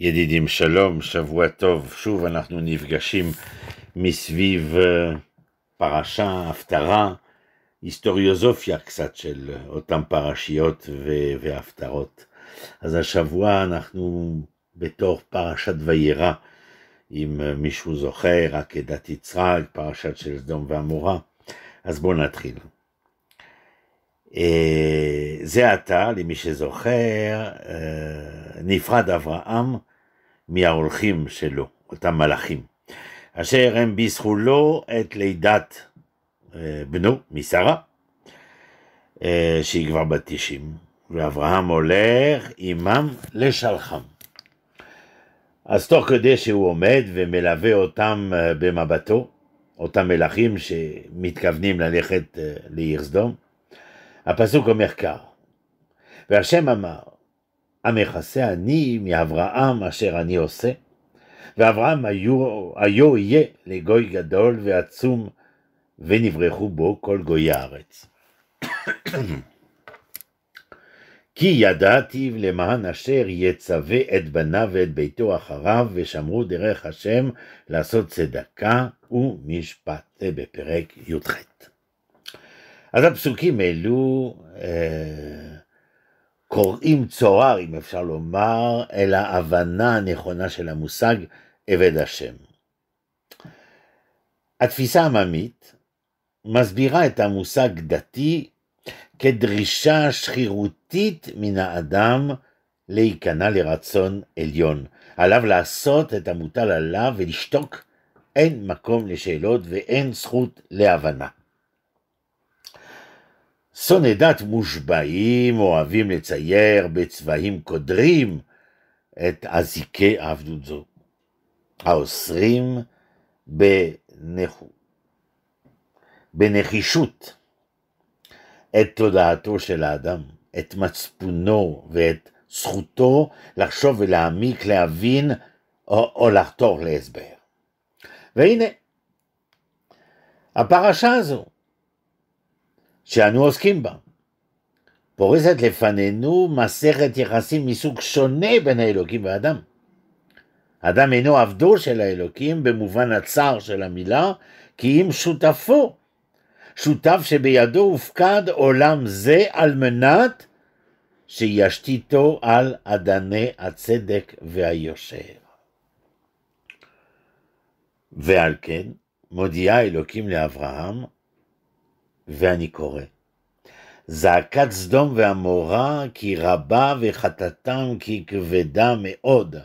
ידידים שלום, שבוע טוב, שוב אנחנו נפגשים מסביב אה, פרשה, הפטרה, היסטוריוזופיה קצת של אותן פרשיות והפטרות. אז השבוע אנחנו בתור פרשת וירא, אם מישהו זוכר, עקדת יצחק, פרשת של סדום ועמורה, אז בואו נתחיל. אה, זה עתה, למי שזוכר, אה, נפרד אברהם מההולכים שלו, אותם מלאכים, אשר הם ביסחו לו את לידת אה, בנו, משרה, אה, שהיא כבר בת 90, ואברהם הולך עמם לשלחם. אז תוך כדי שהוא עומד ומלווה אותם במבטו, אותם מלכים שמתכוונים ללכת לעיר סדום, הפסוק אומר כך והשם אמר, המכסה אני מאברהם אשר אני עושה, ואברהם היו, היו יהיה לגוי גדול ועצום, ונברחו בו כל גוי הארץ. כי ידעתי למען אשר יצווה את בניו ואת ביתו אחריו, ושמרו דרך השם לעשות צדקה ומשפט. זה אה, בפרק י"ח. אז הפסוקים אלו אה, קוראים צוהר, אם אפשר לומר, אל ההבנה הנכונה של המושג עבד השם. התפיסה העממית מסבירה את המושג דתי כדרישה שחירותית מן האדם להיכנע לרצון עליון. עליו לעשות את המוטל עליו ולשתוק, אין מקום לשאלות ואין זכות להבנה. שונאי דת מושבעים אוהבים לצייר בצבעים קודרים את אזיקי עבדות זו, האוסרים בנחישות את תודעתו של האדם, את מצפונו ואת זכותו לחשוב ולהעמיק, להבין או, או לחתור להסבר. והנה, הפרשה הזו שאנו עוסקים בה. פורסת לפנינו מסכת יחסים מסוג שונה בין האלוקים והאדם. אדם אינו עבדו של האלוקים במובן הצר של המילה, כי אם שותפו, שותף שבידו הופקד עולם זה על מנת שישתיתו על אדני הצדק והיושר. ועל כן מודיע אלוקים לאברהם ואני קורא. זעקת סדום ועמורה כי רבה וחטאתם כי כבדה מאוד.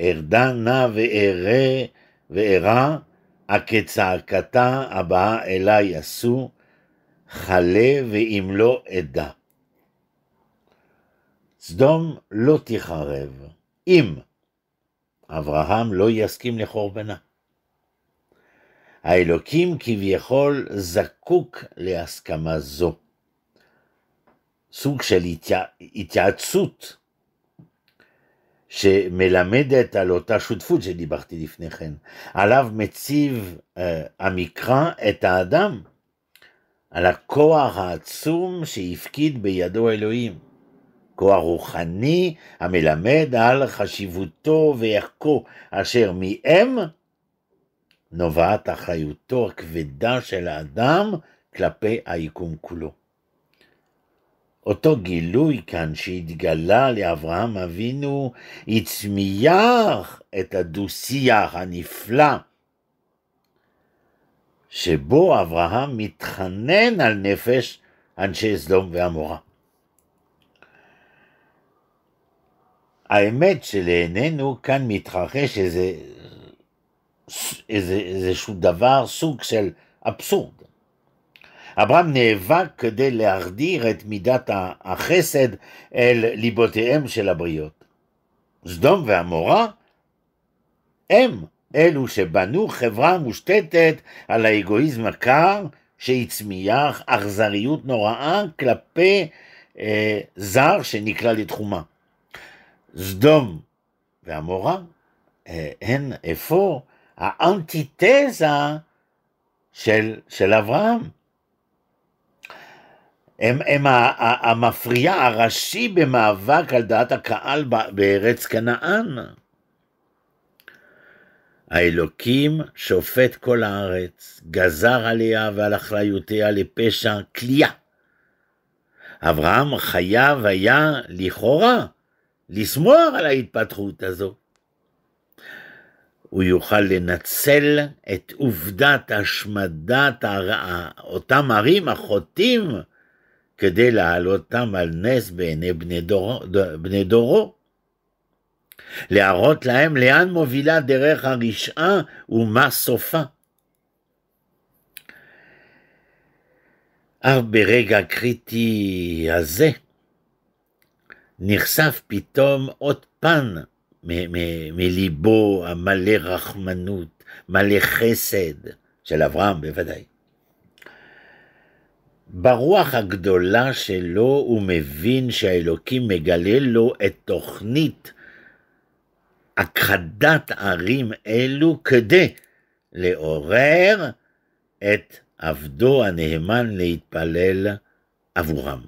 ארדה נא וארא וארא, הכצעקתה הבאה אלי עשו, חלה ואם לא אדע. סדום לא תחרב, אם אברהם לא יסכים לחורבנה. האלוקים כביכול זקוק להסכמה זו. סוג של התייע... התייעצות שמלמדת על אותה שותפות שדיברתי לפני כן. עליו מציב אה, המקרא את האדם, על הכוח העצום שהפקיד בידו אלוהים. כוח רוחני המלמד על חשיבותו וערכו, אשר מאם נובעת אחריותו הכבדה של האדם כלפי היקום כולו. אותו גילוי כאן שהתגלה לאברהם אבינו הצמיח את הדו-שיח הנפלא שבו אברהם מתחנן על נפש אנשי סדום ועמורה. האמת שלעינינו כאן מתרחש איזה איזה, איזשהו דבר, סוג של אבסורד. אברהם נאבק כדי להחדיר את מידת החסד אל ליבותיהם של הבריות. סדום ועמורה הם אלו שבנו חברה מושתתת על האגואיזם הקר שהצמיח אכזריות נוראה כלפי אה, זר שנקלע לתחומה. סדום ועמורה אה, הן אפוא האנטיתזה של, של אברהם. הם, הם המפריע הראשי במאבק על דעת הקהל בארץ כנען. האלוקים שופט כל הארץ, גזר עליה ועל אחריותיה לפשע כליה. אברהם חייב היה, לכאורה, לשמוח על ההתפתחות הזאת. הוא יוכל לנצל את עובדת השמדת אותם ערים החוטאים כדי להעלותם על נס בעיני בני, דור, בני דורו. להראות להם לאן מובילה דרך הרשעה ומה סופה. אך ברגע קריטי הזה נחשף פתאום עוד פן מליבו המלא רחמנות, מלא חסד, של אברהם בוודאי. ברוח הגדולה שלו הוא מבין שהאלוקים מגלה לו את תוכנית הכחדת ערים אלו כדי לעורר את עבדו הנאמן להתפלל עבורם.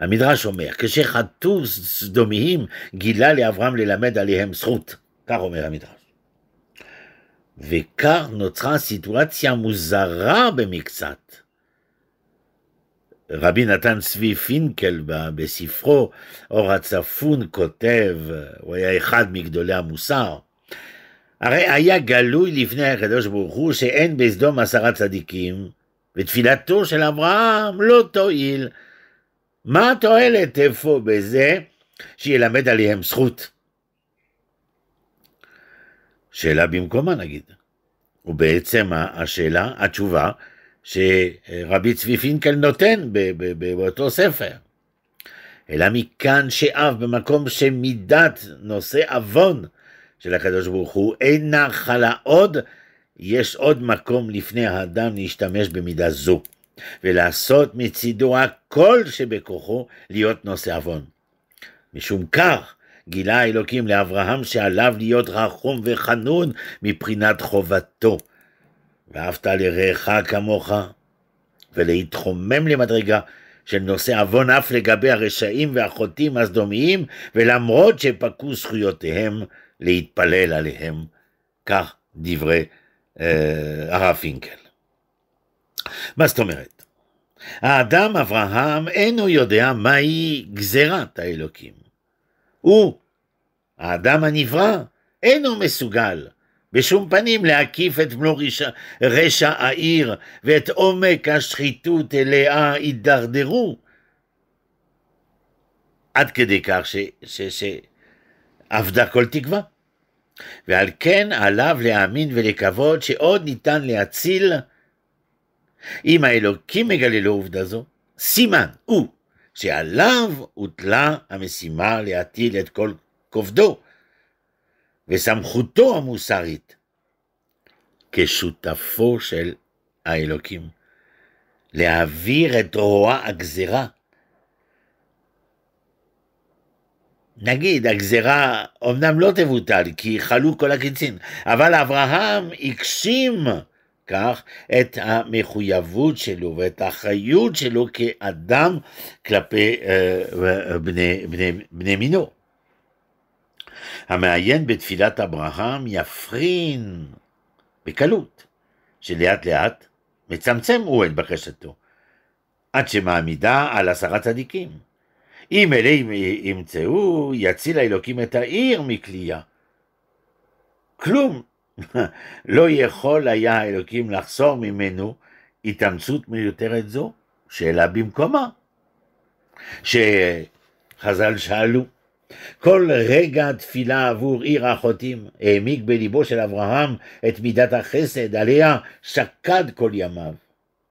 המדרש אומר, כשחטאו סדומיים, גילה לאברהם ללמד עליהם זכות. כך אומר המדרש. וכך נוצרה סיטואציה מוזרה במקצת. רבי נתן צבי פינקל בספרו אור הצפון כותב, הוא היה אחד מגדולי המוסר, הרי היה גלוי לפני הקדוש ברוך הוא שאין בסדום עשרה צדיקים, ותפילתו של אברהם לא תועיל, מה התועלת איפה בזה שילמד עליהם זכות? שאלה במקומה נגיד, ובעצם השאלה, התשובה שרבי צבי פינקל נותן באותו ספר. אלא מכאן שאף במקום שמידת נושא עוון של הקדוש ברוך הוא אינה חלה עוד, יש עוד מקום לפני האדם להשתמש במידה זו. ולעשות מצידו הכל שבכוחו להיות נושא עוון. משום כך גילה האלוקים לאברהם שעליו להיות רחום וחנון מבחינת חובתו. ואהבת לרעך כמוך, ולהתחומם למדרגה של נושא עוון אף לגבי הרשעים והחוטאים הסדומיים, ולמרות שפקעו זכויותיהם, להתפלל עליהם. כך דברי אה, הרב פינקל. מה זאת אומרת? האדם אברהם אינו יודע מהי גזירת האלוקים. הוא, האדם הנברא, אינו מסוגל בשום פנים להקיף את מלוא רשע, רשע העיר ואת עומק השחיתות אליה הידרדרו. עד כדי כך שאבדה כל תקווה. ועל כן עליו להאמין ולקוות שעוד ניתן להציל אם האלוקים מגלה לו עובדה זו, סימן הוא שעליו הוטלה המשימה להטיל את כל כובדו וסמכותו המוסרית כשותפו של האלוקים, להעביר את רוע הגזירה. נגיד, הגזירה אמנם לא תבוטל, כי חלו כל הקיצין, אבל אברהם הגשים כך את המחויבות שלו ואת האחריות שלו כאדם כלפי אה, בני, בני, בני מינו. המעיין בתפילת אברהם יפרין בקלות, שלאט לאט מצמצם הוא את בקשתו, עד שמעמידה על עשרה צדיקים. אם אלה ימצאו, יציל האלוקים את העיר מכליה. כלום לא יכול היה האלוקים לחסור ממנו התאמצות מיותרת זו? שאלה במקומה. שחז"ל שאלו, כל רגע תפילה עבור עיר החוטאים העמיק בליבו של אברהם את מידת החסד, עליה שקד כל ימיו.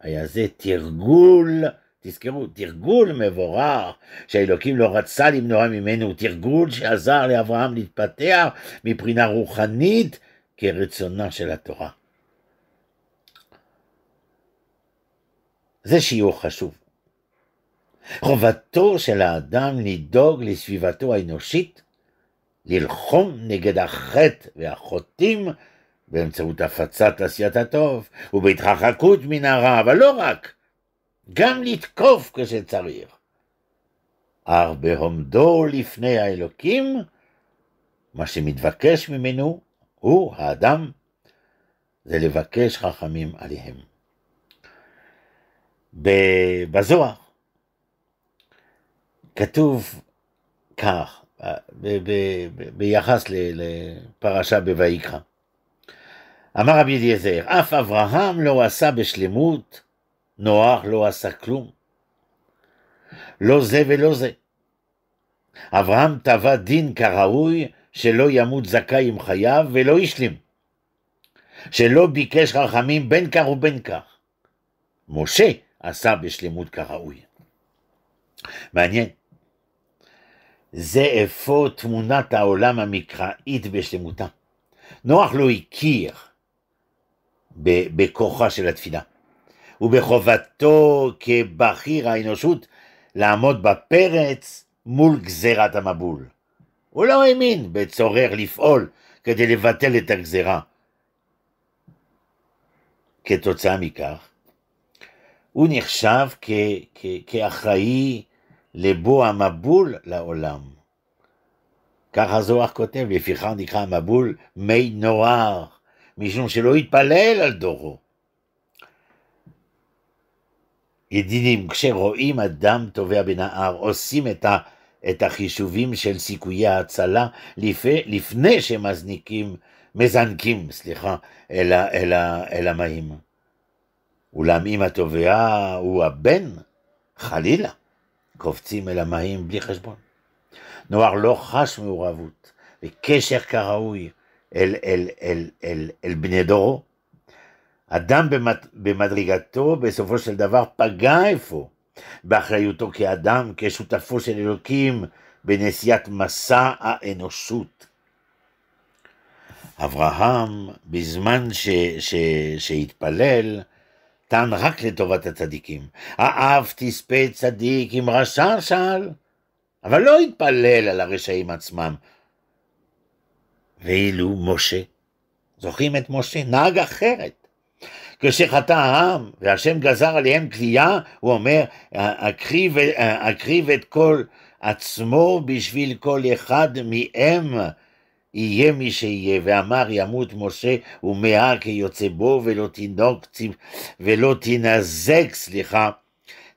היה זה תרגול, תזכרו, תרגול מבורך שהאלוקים לא רצה למנוע ממנו, תרגול שעזר לאברהם להתפתח מבחינה רוחנית כרצונה של התורה. זה שיעור חשוב. חובתו של האדם לדאוג לסביבתו האנושית, ללחום נגד החטא והחוטאים באמצעות הפצת עשיית הטוב ובהתרחקות מן הרע, אבל לא רק, גם לתקוף כשצריך. אך בהומדו לפני האלוקים, מה שמתבקש ממנו הוא, האדם, זה לבקש חכמים עליהם. בזוהר כתוב כך, ב- ב- ב- ביחס לפרשה בויקרא. אמר רבי אליעזר, אף אברהם לא עשה בשלמות, נוח לא עשה כלום. לא זה ולא זה. אברהם טבע דין כראוי שלא ימות זכאי עם חייו ולא השלים, שלא ביקש חכמים בין כך ובין כך. משה עשה בשלמות כראוי. מעניין. זה איפה תמונת העולם המקראית בשלמותה. נוח לא הכיר בכוחה של התפילה ובחובתו כבכיר האנושות לעמוד בפרץ מול גזירת המבול. הוא לא האמין בצורר לפעול כדי לבטל את הגזרה. כתוצאה מכך, הוא נחשב כ- כ- כאחראי לבוא המבול לעולם. ככה זוהר כותב, לפיכך נקרא המבול מי נוער, משום שלא התפלל על דורו. ידידים, כשרואים אדם טובע בנהר, עושים את ה... את החישובים של סיכויי ההצלה לפני, לפני שמזניקים, מזנקים, סליחה, אל, ה, אל, ה, אל המים. אולם אם התובע הוא הבן, חלילה, קופצים אל המים בלי חשבון. נוער לא חש מעורבות וקשר כראוי אל, אל, אל, אל, אל בני דורו. אדם במדרגתו בסופו של דבר פגע אפוא באחריותו כאדם, כשותפו של אלוקים בנשיאת מסע האנושות. אברהם, בזמן ש, ש, שהתפלל, טען רק לטובת הצדיקים. האב תספה צדיק עם רשע שאל, אבל לא התפלל על הרשעים עצמם. ואילו משה, זוכרים את משה? נהג אחרת. כשחטא העם והשם גזר עליהם תלייה, הוא אומר, אקריב, אקריב את כל עצמו בשביל כל אחד מהם. יהיה מי שיהיה, ואמר ימות משה ומאה כיוצא בו, ולא תינוק, ולא תנזק, סליחה,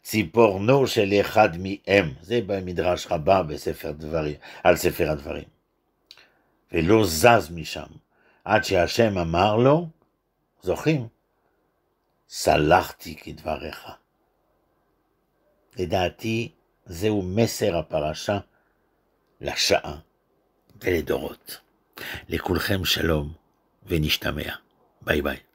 ציפורנו של אחד מהם. זה במדרש רבה בספר דברים, על ספר הדברים. ולא זז משם, עד שהשם אמר לו, זוכרים? סלחתי כדבריך. לדעתי, זהו מסר הפרשה לשעה ולדורות. לכולכם שלום ונשתמע. ביי ביי.